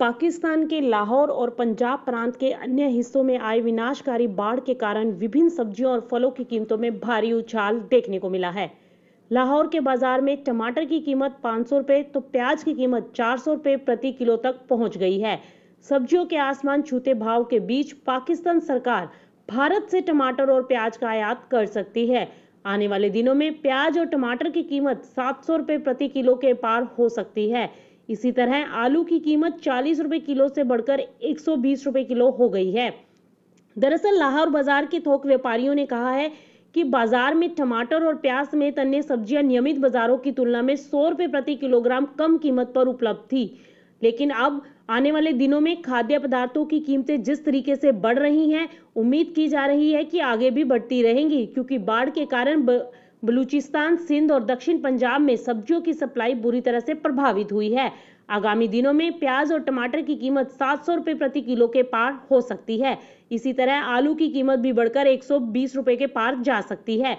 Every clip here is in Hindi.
पाकिस्तान के लाहौर और पंजाब प्रांत के अन्य हिस्सों में आए विनाशकारी बाढ़ के कारण विभिन्न सब्जियों और फलों की कीमतों में भारी उछाल देखने को मिला है लाहौर के बाजार में टमाटर की कीमत पाँच सौ तो प्याज की कीमत चार सौ रुपए प्रति किलो तक पहुंच गई है सब्जियों के आसमान छूते भाव के बीच पाकिस्तान सरकार भारत से टमाटर और प्याज का आयात कर सकती है आने वाले दिनों में प्याज और टमाटर की कीमत सात सौ रुपए प्रति किलो के पार हो सकती है इसी तरह आलू की कीमत चालीस रुपए किलो से बढ़कर एक सौ रुपए किलो हो गई है दरअसल लाहौर बाजार के थोक व्यापारियों ने कहा है कि बाजार में टमाटर और प्याज समेत अन्य सब्जियां नियमित बाजारों की तुलना में सौ रुपए प्रति किलोग्राम कम कीमत पर उपलब्ध थी लेकिन अब आने वाले दिनों में खाद्य पदार्थों की कीमतें जिस तरीके से बढ़ रही हैं उम्मीद की जा रही है कि आगे भी बढ़ती रहेंगी क्योंकि बाढ़ के कारण ब... बलूचिस्तान सिंध और दक्षिण पंजाब में सब्जियों की सप्लाई बुरी तरह से प्रभावित हुई है आगामी दिनों में प्याज और टमाटर की कीमत सात सौ प्रति किलो के पार हो सकती है इसी तरह आलू की कीमत भी बढ़कर एक सौ बीस के पार जा सकती है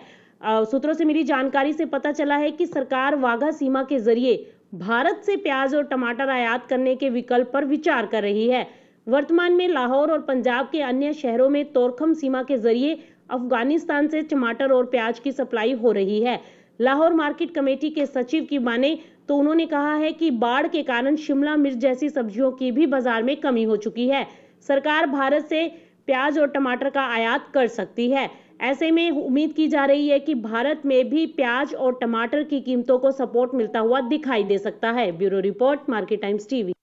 सूत्रों से मिली जानकारी से पता चला है कि सरकार वाघा सीमा के जरिए भारत से प्याज और टमाटर आयात करने के विकल्प पर विचार कर रही है वर्तमान में लाहौर और पंजाब के अन्य शहरों में तोरखम सीमा के जरिए अफगानिस्तान से टमाटर और प्याज की सप्लाई हो रही है लाहौर मार्केट कमेटी के सचिव की माने तो उन्होंने कहा है कि बाढ़ के कारण शिमला मिर्च जैसी सब्जियों की भी बाजार में कमी हो चुकी है सरकार भारत से प्याज और टमाटर का आयात कर सकती है ऐसे में उम्मीद की जा रही है कि भारत में भी प्याज और टमाटर की कीमतों को सपोर्ट मिलता हुआ दिखाई दे सकता है bureau report market times TV